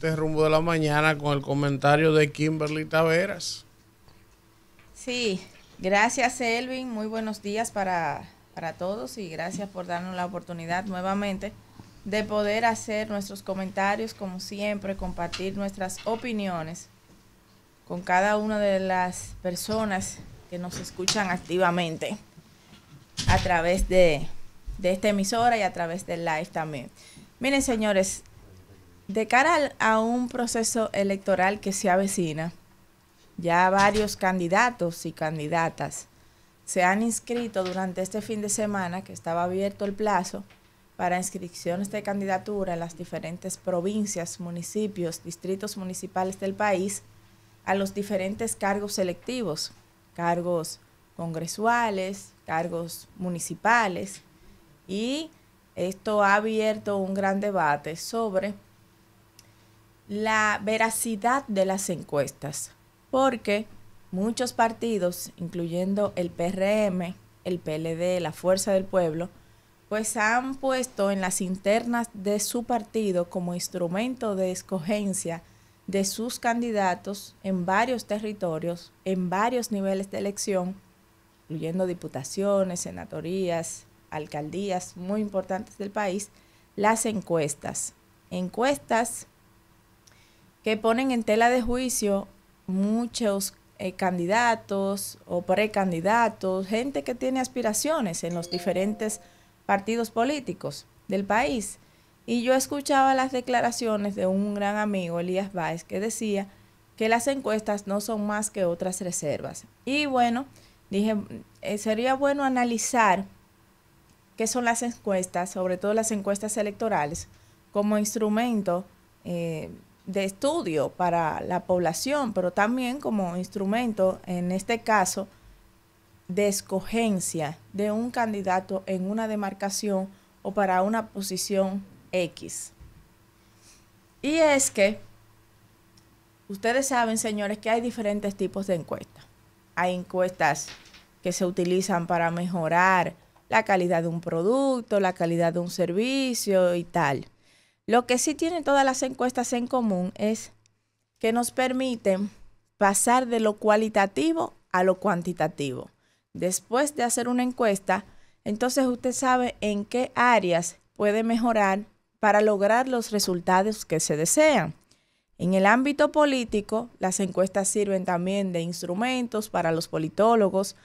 Este rumbo de la mañana con el comentario de Kimberly Taveras. Sí, gracias Elvin, muy buenos días para, todos y gracias por darnos la oportunidad nuevamente de poder hacer nuestros comentarios como siempre, compartir nuestras opiniones con cada una de las personas que nos escuchan activamente a través de, de esta emisora y a través del live también. Miren, señores, de cara a un proceso electoral que se avecina, ya varios candidatos y candidatas se han inscrito durante este fin de semana que estaba abierto el plazo para inscripciones de candidatura en las diferentes provincias, municipios, distritos municipales del país a los diferentes cargos selectivos, cargos congresuales, cargos municipales y esto ha abierto un gran debate sobre la veracidad de las encuestas, porque muchos partidos, incluyendo el PRM, el PLD, la Fuerza del Pueblo, pues han puesto en las internas de su partido como instrumento de escogencia de sus candidatos en varios territorios, en varios niveles de elección, incluyendo diputaciones, senatorías, alcaldías muy importantes del país, las encuestas. Encuestas que ponen en tela de juicio muchos eh, candidatos o precandidatos, gente que tiene aspiraciones en los diferentes partidos políticos del país. Y yo escuchaba las declaraciones de un gran amigo, Elías Báez, que decía que las encuestas no son más que otras reservas. Y bueno, dije, eh, sería bueno analizar qué son las encuestas, sobre todo las encuestas electorales, como instrumento eh, de estudio para la población, pero también como instrumento, en este caso, de escogencia de un candidato en una demarcación o para una posición X. Y es que ustedes saben, señores, que hay diferentes tipos de encuestas. Hay encuestas que se utilizan para mejorar la calidad de un producto, la calidad de un servicio y tal. Lo que sí tienen todas las encuestas en común es que nos permiten pasar de lo cualitativo a lo cuantitativo. Después de hacer una encuesta, entonces usted sabe en qué áreas puede mejorar para lograr los resultados que se desean. En el ámbito político, las encuestas sirven también de instrumentos para los politólogos,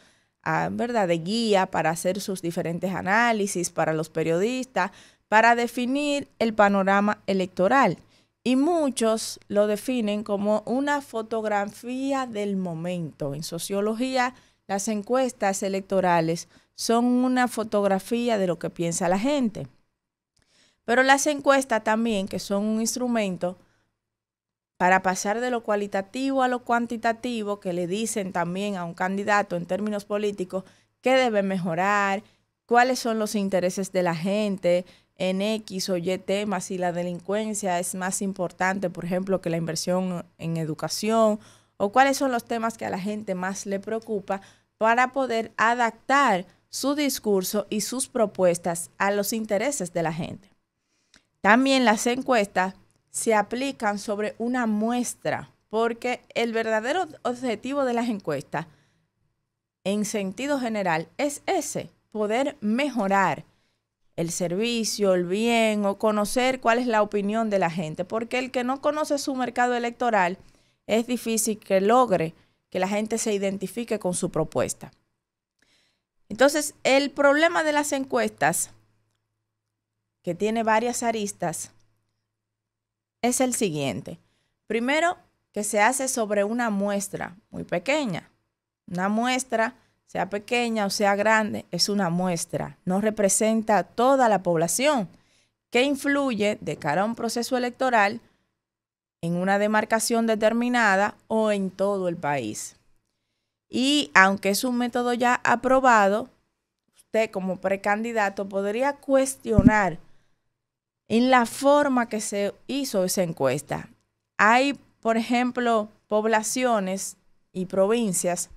ah, ¿verdad? de guía para hacer sus diferentes análisis, para los periodistas, para definir el panorama electoral. Y muchos lo definen como una fotografía del momento. En sociología, las encuestas electorales son una fotografía de lo que piensa la gente. Pero las encuestas también, que son un instrumento para pasar de lo cualitativo a lo cuantitativo, que le dicen también a un candidato en términos políticos qué debe mejorar, cuáles son los intereses de la gente, en X o Y temas si la delincuencia es más importante, por ejemplo, que la inversión en educación o cuáles son los temas que a la gente más le preocupa para poder adaptar su discurso y sus propuestas a los intereses de la gente. También las encuestas se aplican sobre una muestra, porque el verdadero objetivo de las encuestas, en sentido general, es ese, poder mejorar el servicio, el bien o conocer cuál es la opinión de la gente, porque el que no conoce su mercado electoral es difícil que logre que la gente se identifique con su propuesta. Entonces, el problema de las encuestas, que tiene varias aristas, es el siguiente. Primero, que se hace sobre una muestra muy pequeña, una muestra sea pequeña o sea grande, es una muestra, no representa a toda la población, que influye de cara a un proceso electoral en una demarcación determinada o en todo el país. Y aunque es un método ya aprobado, usted como precandidato podría cuestionar en la forma que se hizo esa encuesta. Hay, por ejemplo, poblaciones y provincias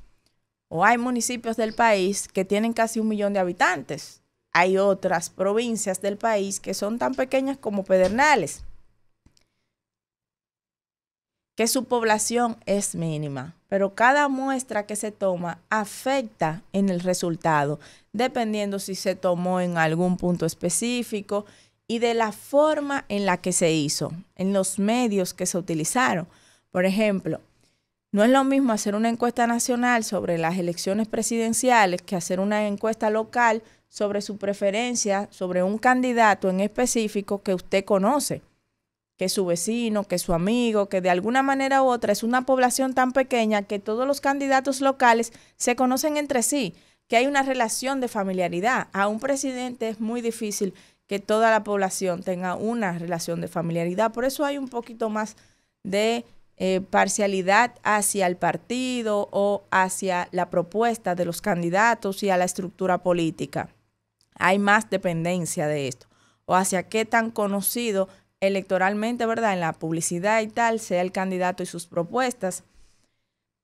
o hay municipios del país que tienen casi un millón de habitantes. Hay otras provincias del país que son tan pequeñas como Pedernales, que su población es mínima, pero cada muestra que se toma afecta en el resultado, dependiendo si se tomó en algún punto específico y de la forma en la que se hizo, en los medios que se utilizaron. Por ejemplo, no es lo mismo hacer una encuesta nacional sobre las elecciones presidenciales que hacer una encuesta local sobre su preferencia, sobre un candidato en específico que usted conoce, que su vecino, que su amigo, que de alguna manera u otra es una población tan pequeña que todos los candidatos locales se conocen entre sí, que hay una relación de familiaridad. A un presidente es muy difícil que toda la población tenga una relación de familiaridad, por eso hay un poquito más de eh, parcialidad hacia el partido o hacia la propuesta de los candidatos y a la estructura política. Hay más dependencia de esto. O hacia qué tan conocido electoralmente, ¿verdad? En la publicidad y tal, sea el candidato y sus propuestas.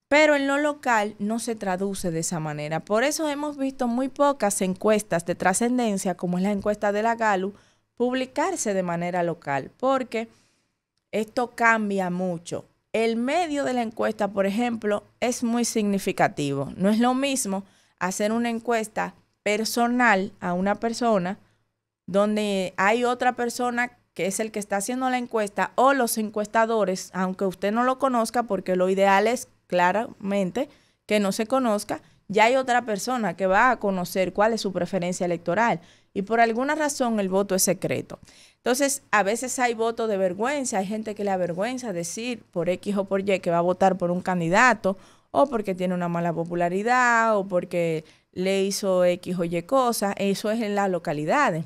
Pero en lo local no se traduce de esa manera. Por eso hemos visto muy pocas encuestas de trascendencia, como es la encuesta de la GALU, publicarse de manera local, porque esto cambia mucho el medio de la encuesta, por ejemplo, es muy significativo. No es lo mismo hacer una encuesta personal a una persona donde hay otra persona que es el que está haciendo la encuesta o los encuestadores, aunque usted no lo conozca, porque lo ideal es claramente que no se conozca, ya hay otra persona que va a conocer cuál es su preferencia electoral y por alguna razón el voto es secreto. Entonces, a veces hay votos de vergüenza, hay gente que le avergüenza decir por X o por Y que va a votar por un candidato o porque tiene una mala popularidad o porque le hizo X o Y cosas, eso es en las localidades.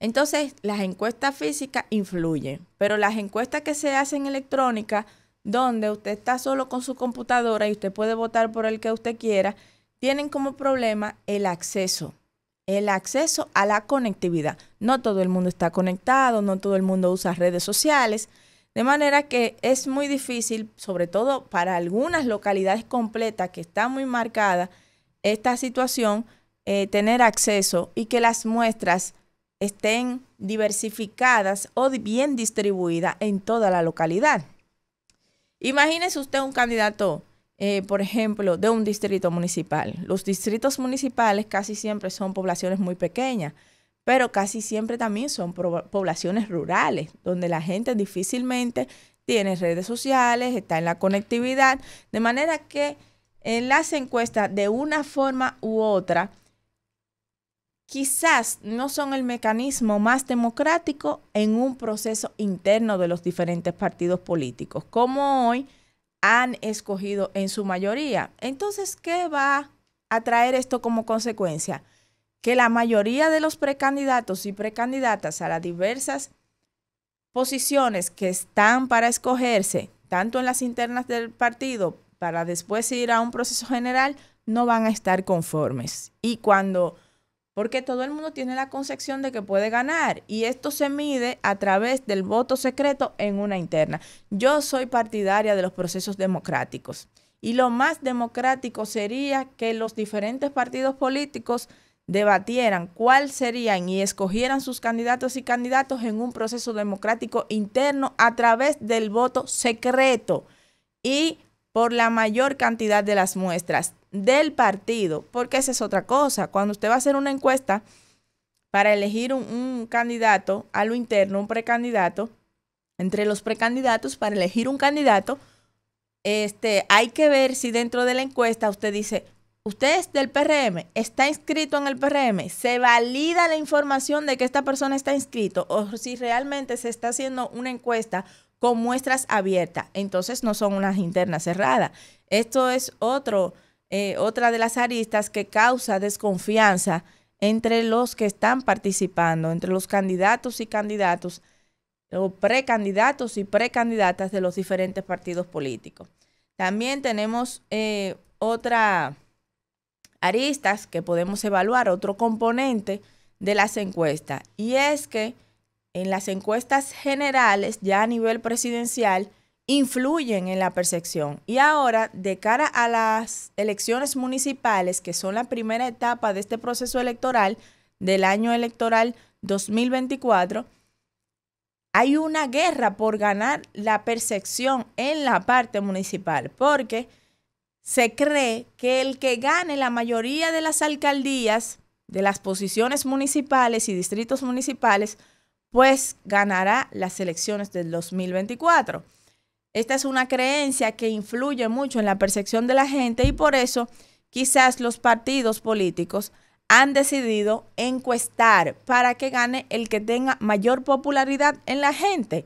Entonces, las encuestas físicas influyen, pero las encuestas que se hacen electrónicas, donde usted está solo con su computadora y usted puede votar por el que usted quiera, tienen como problema el acceso el acceso a la conectividad. No todo el mundo está conectado, no todo el mundo usa redes sociales, de manera que es muy difícil, sobre todo para algunas localidades completas que están muy marcadas, esta situación, eh, tener acceso y que las muestras estén diversificadas o bien distribuidas en toda la localidad. Imagínese usted un candidato eh, por ejemplo, de un distrito municipal. Los distritos municipales casi siempre son poblaciones muy pequeñas, pero casi siempre también son poblaciones rurales, donde la gente difícilmente tiene redes sociales, está en la conectividad, de manera que en las encuestas, de una forma u otra, quizás no son el mecanismo más democrático en un proceso interno de los diferentes partidos políticos, como hoy han escogido en su mayoría. Entonces, ¿qué va a traer esto como consecuencia? Que la mayoría de los precandidatos y precandidatas a las diversas posiciones que están para escogerse, tanto en las internas del partido, para después ir a un proceso general, no van a estar conformes. Y cuando porque todo el mundo tiene la concepción de que puede ganar y esto se mide a través del voto secreto en una interna. Yo soy partidaria de los procesos democráticos y lo más democrático sería que los diferentes partidos políticos debatieran cuál serían y escogieran sus candidatos y candidatos en un proceso democrático interno a través del voto secreto y por la mayor cantidad de las muestras del partido, porque esa es otra cosa. Cuando usted va a hacer una encuesta para elegir un, candidato a lo interno, un precandidato, entre los precandidatos, para elegir un candidato, este, hay que ver si dentro de la encuesta usted dice, usted es del PRM, está inscrito en el PRM, se valida la información de que esta persona está inscrito o si realmente se está haciendo una encuesta con muestras abiertas. Entonces no son unas internas cerradas. Esto es otro, eh, otra de las aristas que causa desconfianza entre los que están participando, entre los candidatos y candidatos, o precandidatos y precandidatas de los diferentes partidos políticos. También tenemos eh, otra aristas que podemos evaluar, otro componente de las encuestas, y es que en las encuestas generales, ya a nivel presidencial, influyen en la percepción. Y ahora, de cara a las elecciones municipales, que son la primera etapa de este proceso electoral, del año electoral 2024, hay una guerra por ganar la percepción en la parte municipal, porque se cree que el que gane la mayoría de las alcaldías, de las posiciones municipales y distritos municipales, pues ganará las elecciones del 2024. Esta es una creencia que influye mucho en la percepción de la gente y por eso quizás los partidos políticos han decidido encuestar para que gane el que tenga mayor popularidad en la gente,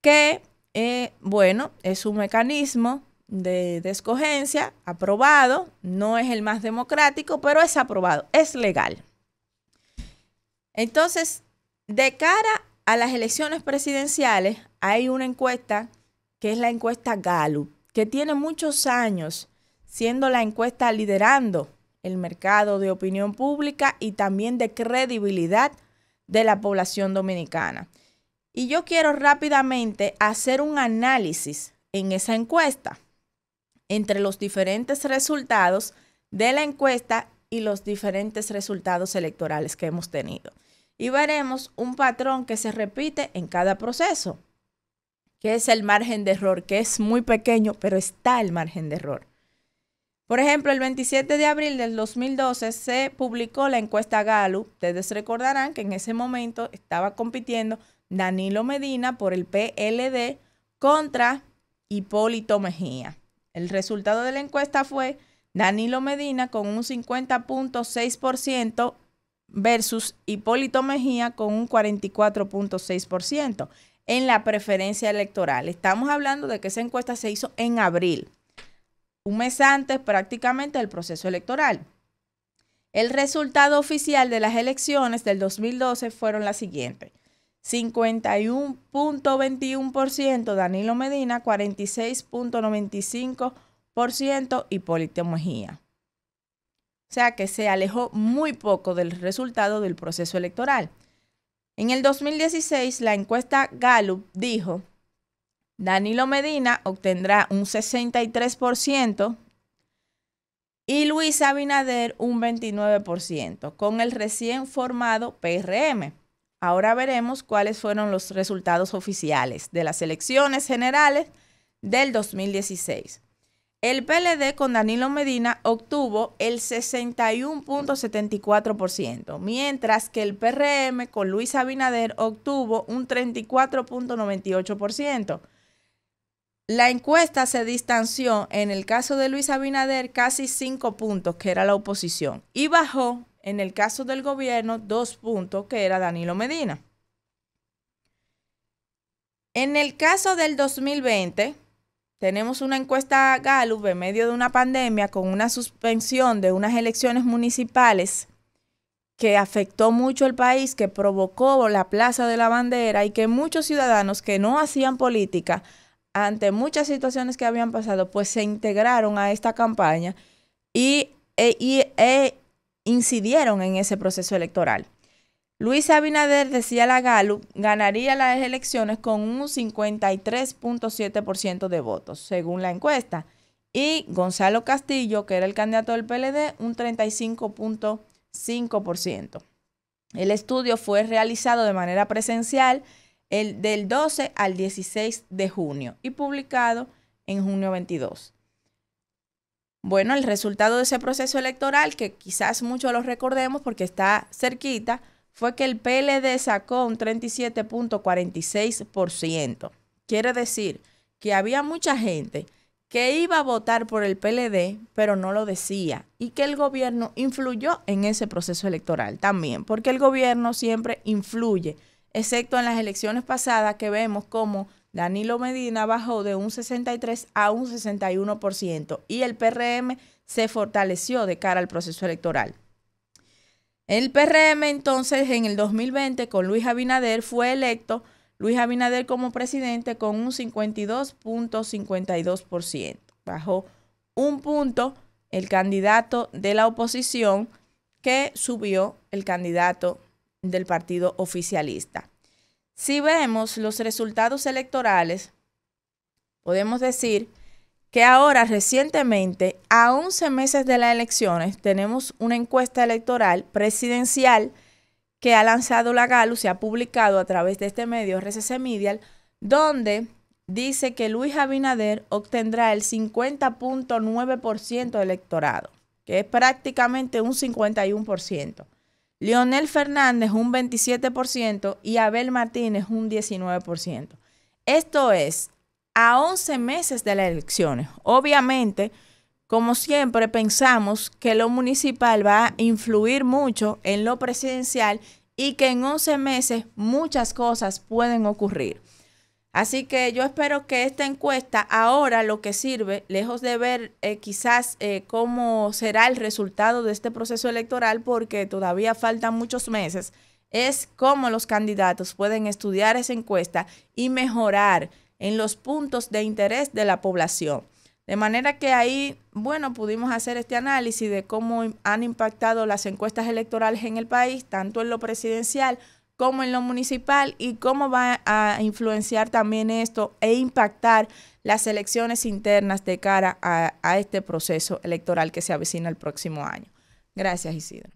que, eh, bueno, es un mecanismo de, de escogencia aprobado, no es el más democrático, pero es aprobado, es legal. Entonces, de cara a las elecciones presidenciales, hay una encuesta que es la encuesta Gallup, que tiene muchos años siendo la encuesta liderando el mercado de opinión pública y también de credibilidad de la población dominicana. Y yo quiero rápidamente hacer un análisis en esa encuesta entre los diferentes resultados de la encuesta y los diferentes resultados electorales que hemos tenido y veremos un patrón que se repite en cada proceso, que es el margen de error, que es muy pequeño, pero está el margen de error. Por ejemplo, el 27 de abril del 2012 se publicó la encuesta GALU. Ustedes recordarán que en ese momento estaba compitiendo Danilo Medina por el PLD contra Hipólito Mejía. El resultado de la encuesta fue Danilo Medina con un 50.6% versus Hipólito Mejía con un 44.6% en la preferencia electoral. Estamos hablando de que esa encuesta se hizo en abril, un mes antes prácticamente del proceso electoral. El resultado oficial de las elecciones del 2012 fueron las siguientes. 51.21% Danilo Medina, 46.95% Hipólito Mejía o sea que se alejó muy poco del resultado del proceso electoral. En el 2016, la encuesta Gallup dijo, Danilo Medina obtendrá un 63% y Luis Abinader un 29%, con el recién formado PRM. Ahora veremos cuáles fueron los resultados oficiales de las elecciones generales del 2016. El PLD con Danilo Medina obtuvo el 61.74%, mientras que el PRM con Luis Abinader obtuvo un 34.98%. La encuesta se distanció en el caso de Luis Abinader casi 5 puntos, que era la oposición, y bajó en el caso del gobierno 2 puntos, que era Danilo Medina. En el caso del 2020, tenemos una encuesta Gallup en medio de una pandemia con una suspensión de unas elecciones municipales que afectó mucho el país, que provocó la Plaza de la Bandera y que muchos ciudadanos que no hacían política ante muchas situaciones que habían pasado, pues se integraron a esta campaña y, e, e incidieron en ese proceso electoral. Luis Abinader, decía la GALU, ganaría las elecciones con un 53.7% de votos, según la encuesta. Y Gonzalo Castillo, que era el candidato del PLD, un 35.5%. El estudio fue realizado de manera presencial el, del 12 al 16 de junio y publicado en junio 22. Bueno, el resultado de ese proceso electoral, que quizás muchos lo recordemos porque está cerquita, fue que el PLD sacó un 37.46%. Quiere decir que había mucha gente que iba a votar por el PLD, pero no lo decía, y que el gobierno influyó en ese proceso electoral también, porque el gobierno siempre influye, excepto en las elecciones pasadas que vemos como Danilo Medina bajó de un 63 a un 61% y el PRM se fortaleció de cara al proceso electoral. El PRM entonces en el 2020 con Luis Abinader fue electo Luis Abinader como presidente con un 52.52%. Bajó un punto el candidato de la oposición que subió el candidato del partido oficialista. Si vemos los resultados electorales, podemos decir que ahora recientemente, a 11 meses de las elecciones, tenemos una encuesta electoral presidencial que ha lanzado la GALU, se ha publicado a través de este medio RCC Media, donde dice que Luis Abinader obtendrá el 50.9% del electorado, que es prácticamente un 51%. Leonel Fernández un 27% y Abel Martínez un 19%. Esto es 11 meses de las elecciones. Obviamente, como siempre, pensamos que lo municipal va a influir mucho en lo presidencial y que en 11 meses muchas cosas pueden ocurrir. Así que yo espero que esta encuesta ahora lo que sirve, lejos de ver eh, quizás eh, cómo será el resultado de este proceso electoral, porque todavía faltan muchos meses, es cómo los candidatos pueden estudiar esa encuesta y mejorar en los puntos de interés de la población. De manera que ahí, bueno, pudimos hacer este análisis de cómo han impactado las encuestas electorales en el país, tanto en lo presidencial como en lo municipal, y cómo va a influenciar también esto e impactar las elecciones internas de cara a, este proceso electoral que se avecina el próximo año. Gracias, Isidro.